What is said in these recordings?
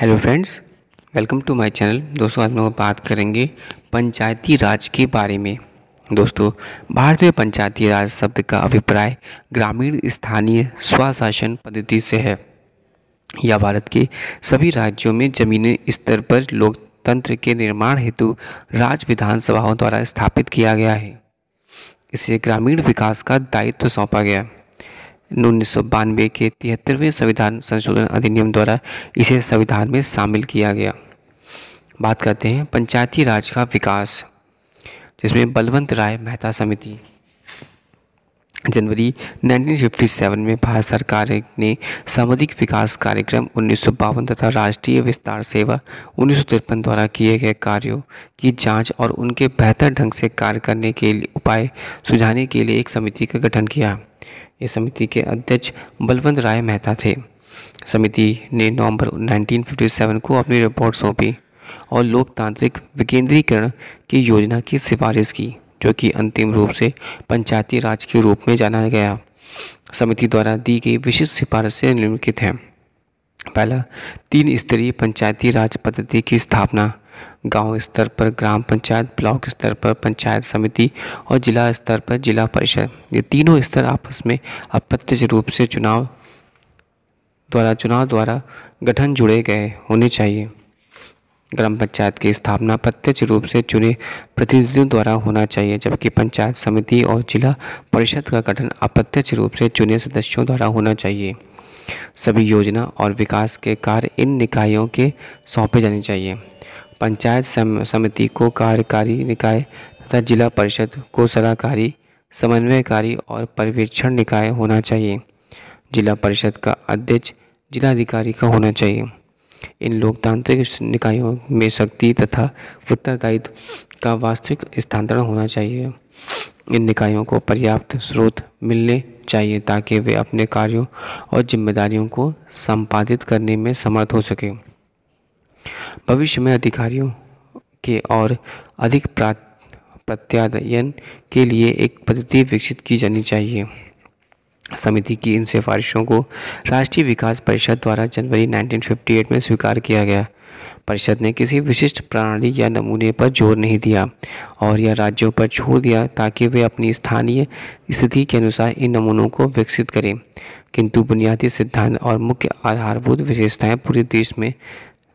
Hello friends welcome to my channel दोस्तों आज हम लोग बात करेंगे पंचायती राज के बारे में दोस्तों भारत में पंचायती राज शब्द का अभिप्राय ग्रामीण स्थानीय स्वशासन पद्धति से है यह भारत के सभी राज्यों में जमीनी स्तर पर लोकतंत्र के निर्माण हेतु राज्य विधानसभाओं द्वारा स्थापित किया गया है इसे ग्रामीण विकास का दायित्व सौंपा गया है उन्नीस के तिहत्तरवें संविधान संशोधन अधिनियम द्वारा इसे संविधान में शामिल किया गया बात करते हैं पंचायती राज का विकास जिसमें बलवंत राय मेहता समिति जनवरी 1957 में भारत सरकार ने सामुदायिक विकास कार्यक्रम उन्नीस तथा राष्ट्रीय विस्तार सेवा उन्नीस द्वारा किए गए कार्यों की जांच और उनके बेहतर ढंग से कार्य करने के लिए उपाय सुझाने के लिए एक समिति का गठन किया इस समिति के अध्यक्ष बलवंत राय मेहता थे समिति ने नवंबर 1957 को अपनी रिपोर्ट सौंपी और लोकतांत्रिक विकेंद्रीकरण की योजना की सिफारिश की जो कि अंतिम रूप से पंचायती राज के रूप में जाना गया समिति द्वारा दी गई विशिष्ट सिफारिशें निम्नलिखित हैं पहला तीन स्तरीय पंचायती राज पद्धति की स्थापना गांव स्तर पर ग्राम पंचायत ब्लॉक स्तर पर पंचायत समिति और जिला स्तर पर जिला परिषद ये तीनों स्तर आपस में अप्रत्यक्ष रूप से चुनाव द्वारा चुनाव द्वारा गठन जुड़े गए होने चाहिए ग्राम पंचायत की स्थापना प्रत्यक्ष रूप से चुने प्रतिनिधियों द्वारा होना चाहिए जबकि पंचायत समिति और जिला परिषद का गठन अप्रत्यक्ष रूप से चुने सदस्यों द्वारा होना चाहिए सभी योजना और विकास के कार्य इन निकायों के सौंपे जाने चाहिए पंचायत सम, समिति को कार्यकारी निकाय तथा जिला परिषद को सलाहकारी समन्वयकारी और पर्यवेक्षण निकाय होना चाहिए जिला परिषद का अध्यक्ष जिलाधिकारी का होना चाहिए इन लोकतांत्रिक निकायों में शक्ति तथा उत्तरदायित्व का वास्तविक स्थानांतरण होना चाहिए इन निकायों को पर्याप्त स्रोत मिलने चाहिए ताकि वे अपने कार्यों और जिम्मेदारियों को संपादित करने में समर्थ हो सकें भविष्य में अधिकारियों के और अधिक प्रत्यायन के लिए एक पद्धति विकसित की जानी चाहिए समिति की इन सिफारिशों को राष्ट्रीय विकास परिषद द्वारा जनवरी 1958 में स्वीकार किया गया परिषद ने किसी विशिष्ट प्रणाली या नमूने पर जोर नहीं दिया और यह राज्यों पर छोड़ दिया ताकि वे अपनी स्थानीय स्थिति के अनुसार इन नमूनों को विकसित करें किंतु बुनियादी सिद्धांत और मुख्य आधारभूत विशेषताएं पूरे देश में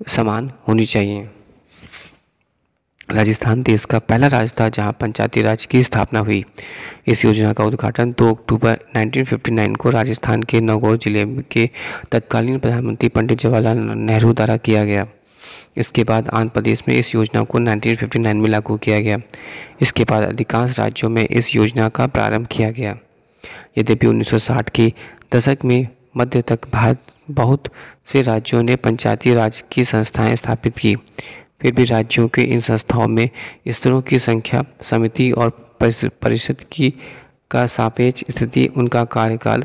समान होनी चाहिए राजस्थान देश का पहला राज्य था जहां पंचायती राज की स्थापना हुई इस योजना का उद्घाटन 2 अक्टूबर 1959 को राजस्थान के नागौर जिले के तत्कालीन प्रधानमंत्री पंडित जवाहरलाल नेहरू द्वारा किया गया इसके बाद आंध्र प्रदेश में इस योजना को 1959 में लागू किया गया इसके बाद अधिकांश राज्यों में इस योजना का प्रारंभ किया गया यद्यपि 1960 के दशक में मध्य तक भारत बहुत से राज्यों ने पंचायती राज की संस्थाएं स्थापित की फिर भी राज्यों के इन संस्थाओं में स्तरों की संख्या समिति और परिषद की का सापेक्ष स्थिति उनका कार्यकाल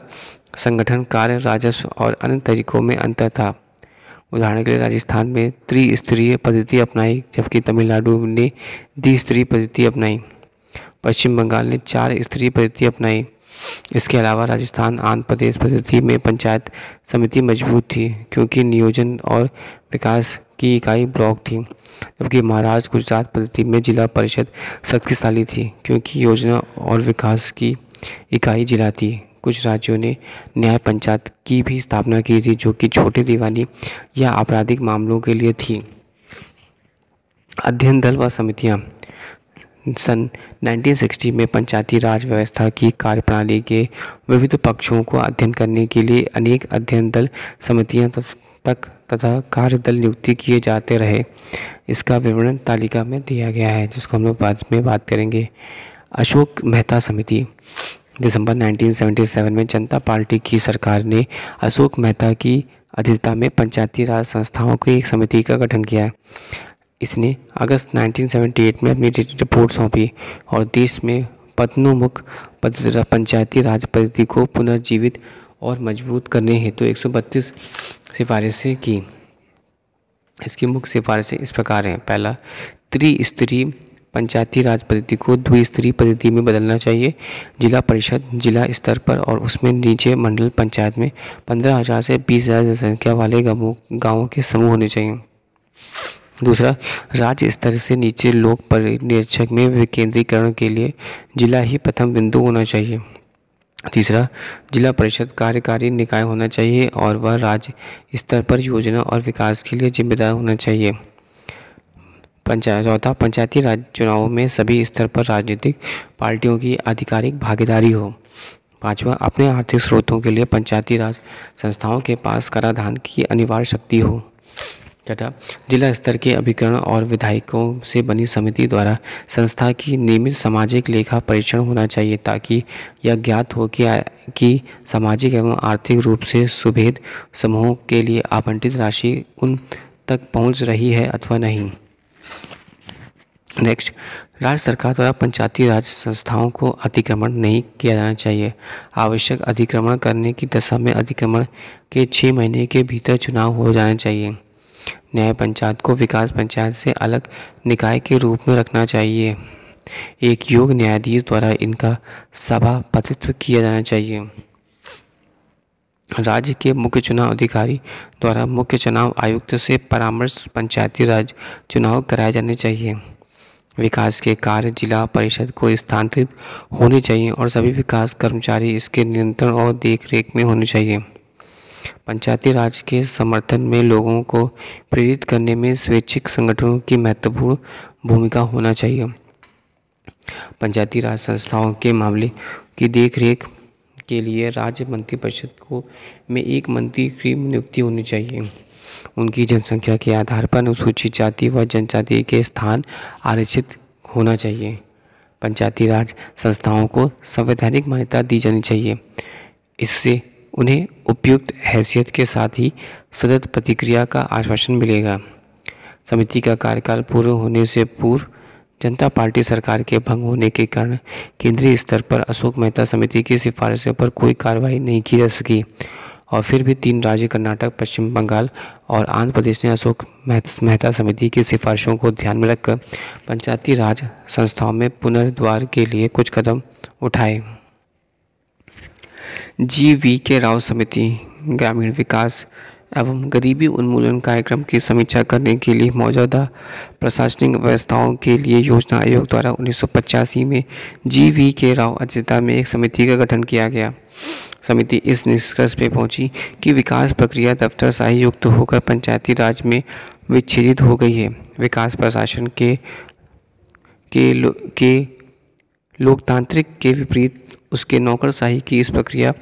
संगठन कार्य राजस्व और अन्य तरीकों में अंतर था उदाहरण के लिए राजस्थान में त्रिस्तरीय पद्धति अपनाई जबकि तमिलनाडु ने द्विस्तरीय पद्धति अपनाई पश्चिम बंगाल ने चार स्तरीय पद्धति अपनाई इसके अलावा राजस्थान आंध्र प्रदेश पद्धति में पंचायत समिति मजबूत थी क्योंकि नियोजन और विकास की इकाई ब्लॉक थी जबकि महाराष्ट्र गुजरात पद्धति में जिला परिषद शक्तिशाली थी क्योंकि योजना और विकास की इकाई जिला थी कुछ राज्यों ने न्याय पंचायत की भी स्थापना की थी जो कि छोटे दीवानी या आपराधिक मामलों के लिए थी अध्ययन दल व समितियाँ सन 1960 में पंचायती राज व्यवस्था की कार्यप्रणाली के विविध पक्षों को अध्ययन करने के लिए अनेक अध्ययन दल समितियां तक तथा कार्य दल नियुक्ति किए जाते रहे इसका विवरण तालिका में दिया गया है जिसको हम लोग बाद में बात करेंगे अशोक मेहता समिति दिसंबर 1977 में जनता पार्टी की सरकार ने अशोक मेहता की अध्यक्षता में पंचायती राज संस्थाओं की एक समिति का गठन किया इसने अगस्त 1978 में अपनी रिपोर्ट सौंपी और देश में पतनोमुख पंचायती राज पद्धति को पुनर्जीवित और मजबूत करने हेतु तो एक सौ बत्तीस सिफारिशें की इसकी मुख्य सिफारिशें इस प्रकार हैं पहला त्रिस्तरीय पंचायती राज पद्धति को द्विस्तरीय पद्धति में बदलना चाहिए जिला परिषद जिला स्तर पर और उसमें नीचे मंडल पंचायत में पंद्रह हज़ार से बीस हज़ार जनसंख्या वाले गांवों के समूह होने चाहिए दूसरा राज्य स्तर से नीचे लोक पर्यवेक्षक में विकेंद्रीकरण के लिए जिला ही प्रथम बिंदु होना चाहिए तीसरा जिला परिषद कार्यकारी निकाय होना चाहिए और वह राज्य स्तर पर योजना और विकास के लिए जिम्मेदार होना चाहिए पंचायत चौथा पंचायती राज चुनावों में सभी स्तर पर राजनीतिक पार्टियों की आधिकारिक भागीदारी हो पांचवा अपने आर्थिक स्रोतों के लिए पंचायती राज संस्थाओं के पास कराधान की अनिवार्य शक्ति हो तथा जिला स्तर के अभिकरण और विधायकों से बनी समिति द्वारा संस्था की नियमित सामाजिक लेखा परीक्षण होना चाहिए ताकि यह ज्ञात हो कि, कि सामाजिक एवं आर्थिक रूप से सुभेद समूहों के लिए आवंटित राशि उन तक पहुंच रही है अथवा नहीं नेक्स्ट राज्य सरकार द्वारा पंचायती राज संस्थाओं को अतिक्रमण नहीं किया जाना चाहिए आवश्यक अतिक्रमण करने की दशा में अतिक्रमण के छः महीने के भीतर चुनाव हो जाना चाहिए न्याय पंचायत को विकास पंचायत से अलग निकाय के रूप में रखना चाहिए एक योग न्यायाधीश द्वारा इनका सभापतित्व किया जाना चाहिए राज्य के मुख्य चुनाव अधिकारी द्वारा मुख्य चुनाव आयुक्त से परामर्श पंचायती राज चुनाव कराए जाने चाहिए विकास के कार्य जिला परिषद को स्थानांतरित होने चाहिए और सभी विकास कर्मचारी इसके नियंत्रण और देखरेख में होने चाहिए पंचायती राज के समर्थन में लोगों को प्रेरित करने में स्वैच्छिक संगठनों की महत्वपूर्ण भूमिका होना चाहिए पंचायती राज संस्थाओं के मामले की देखरेख के लिए राज्य मंत्रिपरिषद को में एक मंत्री की नियुक्ति होनी चाहिए उनकी जनसंख्या के आधार पर अनुसूचित जाति व जनजाति के स्थान आरक्षित होना चाहिए पंचायती राज संस्थाओं को संवैधानिक मान्यता दी जानी चाहिए इससे उन्हें उपयुक्त हैसियत के साथ ही सतत प्रतिक्रिया का आश्वासन मिलेगा समिति का कार्यकाल पूर्ण होने से पूर्व जनता पार्टी सरकार के भंग होने के कारण केंद्रीय स्तर पर अशोक मेहता समिति की सिफारिशों पर कोई कार्रवाई नहीं की जा सकी और फिर भी तीन राज्य कर्नाटक पश्चिम बंगाल और आंध्र प्रदेश ने अशोक मेहता समिति की सिफारिशों को ध्यान में रखकर पंचायती राज संस्थाओं में पुनर्द्वार के लिए कुछ कदम उठाए जी वी के राव समिति ग्रामीण विकास एवं गरीबी उन्मूलन कार्यक्रम की समीक्षा करने के लिए मौजूदा प्रशासनिक व्यवस्थाओं के लिए योजना आयोग द्वारा उन्नीस में जी वी के राव अध्यक्षता में एक समिति का गठन किया गया समिति इस निष्कर्ष पर पहुंची कि विकास प्रक्रिया दफ्तर सहयुक्त युक्त होकर पंचायती राज में विच्छेदित हो गई है विकास प्रशासन के के, लो, के लोकतांत्रिक के विपरीत उसके नौकरशाही की इस प्रक्रिया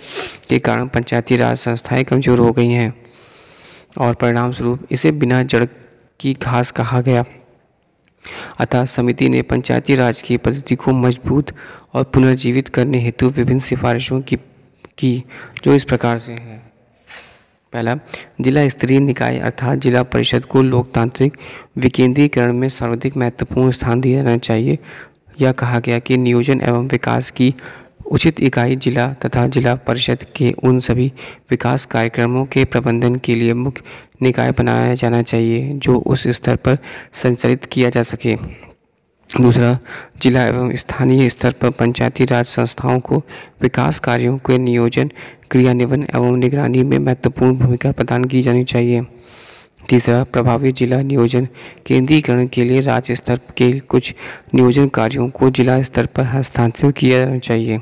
के कारण पंचायती राज संस्थाएं कमज़ोर हो गई हैं और परिणाम स्वरूप इसे बिना जड़ की घास कहा गया अतः समिति ने पंचायती राज की पद्धति को मजबूत और पुनर्जीवित करने हेतु विभिन्न सिफारिशों की की जो इस प्रकार से हैं पहला जिला स्तरीय निकाय अर्थात जिला परिषद को लोकतांत्रिक विकेंद्रीकरण में सर्वाधिक महत्वपूर्ण स्थान दिया जाना चाहिए यह कहा गया कि नियोजन एवं विकास की उचित इकाई जिला तथा जिला परिषद के उन सभी विकास कार्यक्रमों के प्रबंधन के लिए मुख्य निकाय बनाया जाना चाहिए जो उस स्तर पर संचालित किया जा सके दूसरा जिला एवं स्थानीय स्तर पर पंचायती राज संस्थाओं को विकास कार्यों के नियोजन क्रियान्वयन एवं निगरानी में महत्वपूर्ण भूमिका प्रदान की जानी चाहिए तीसरा प्रभावी जिला नियोजन केंद्रीकरण के लिए राज्य स्तर के कुछ नियोजन कार्यों को जिला स्तर पर हस्तांतरित किया जाना चाहिए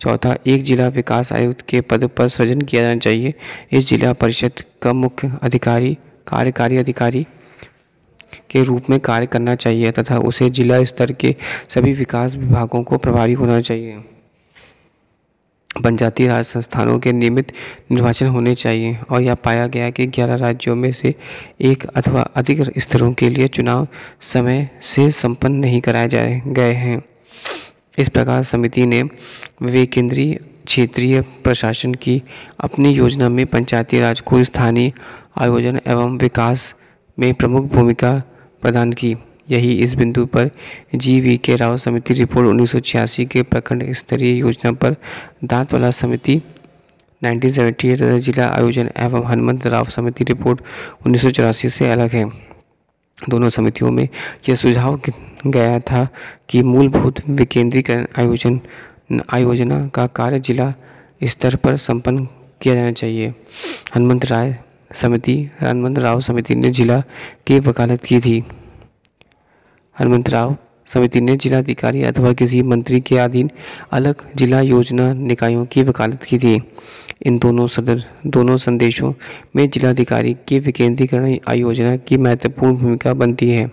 चौथा एक जिला विकास आयुक्त के पद पर सृजन किया जाना चाहिए इस जिला परिषद का मुख्य अधिकारी कार्यकारी अधिकारी के रूप में कार्य करना चाहिए तथा उसे जिला स्तर के सभी विकास विभागों को प्रभारी होना चाहिए पंचायती राज संस्थानों के नियमित निर्वाचन होने चाहिए और यह पाया गया कि ग्यारह राज्यों में से एक अथवा अधिक स्तरों के लिए चुनाव समय से संपन्न नहीं कराए जाए गए हैं इस प्रकार समिति ने वे केंद्रीय क्षेत्रीय प्रशासन की अपनी योजना में पंचायती राज को स्थानीय आयोजन एवं विकास में प्रमुख भूमिका प्रदान की यही इस बिंदु पर जी वी के राव समिति रिपोर्ट उन्नीस के प्रखंड स्तरीय योजना पर दांतवाला समिति 1978 तथा जिला आयोजन एवं हनुमंत राव समिति रिपोर्ट उन्नीस से अलग है दोनों समितियों में यह सुझाव गया था कि मूलभूत विकेंद्रीकरण आयोजन आयोजना का कार्य जिला स्तर पर संपन्न किया जाना चाहिए हनुमंत राय समिति हनुमंत राव समिति ने जिला की वकालत की थी हनुमंत राव समिति ने जिलाधिकारी अथवा किसी मंत्री के अधीन अलग जिला योजना निकायों की वकालत की थी इन दोनों सदर दोनों संदेशों में जिलाधिकारी की विकेंद्रीकरण आयोजना की महत्वपूर्ण भूमिका बनती है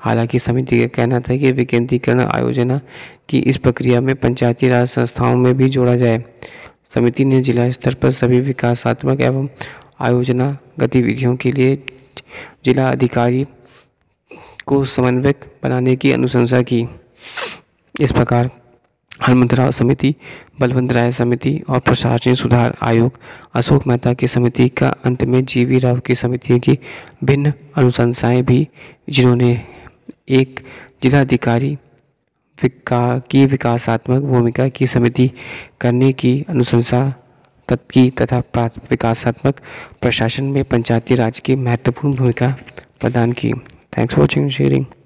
हालांकि समिति का कहना था कि विकेंद्रीकरण आयोजना की इस प्रक्रिया में पंचायती राज संस्थाओं में भी जोड़ा जाए समिति ने जिला स्तर पर सभी विकासात्मक एवं आयोजना गतिविधियों के लिए जिला अधिकारी को समन्वयक बनाने की अनुशंसा की इस प्रकार हनुमंतराव समिति बलवंत राय समिति और प्रशासनिक सुधार आयोग अशोक मेहता की समिति का अंत में जीवी राव की समिति की भिन्न अनुशंसाएं भी जिन्होंने एक जिलाधिकारी विका की विकासात्मक भूमिका की समिति करने की अनुशंसा तत्की तथा विकासात्मक प्रशासन में पंचायती राज की महत्वपूर्ण भूमिका प्रदान की Thanks for watching sharing.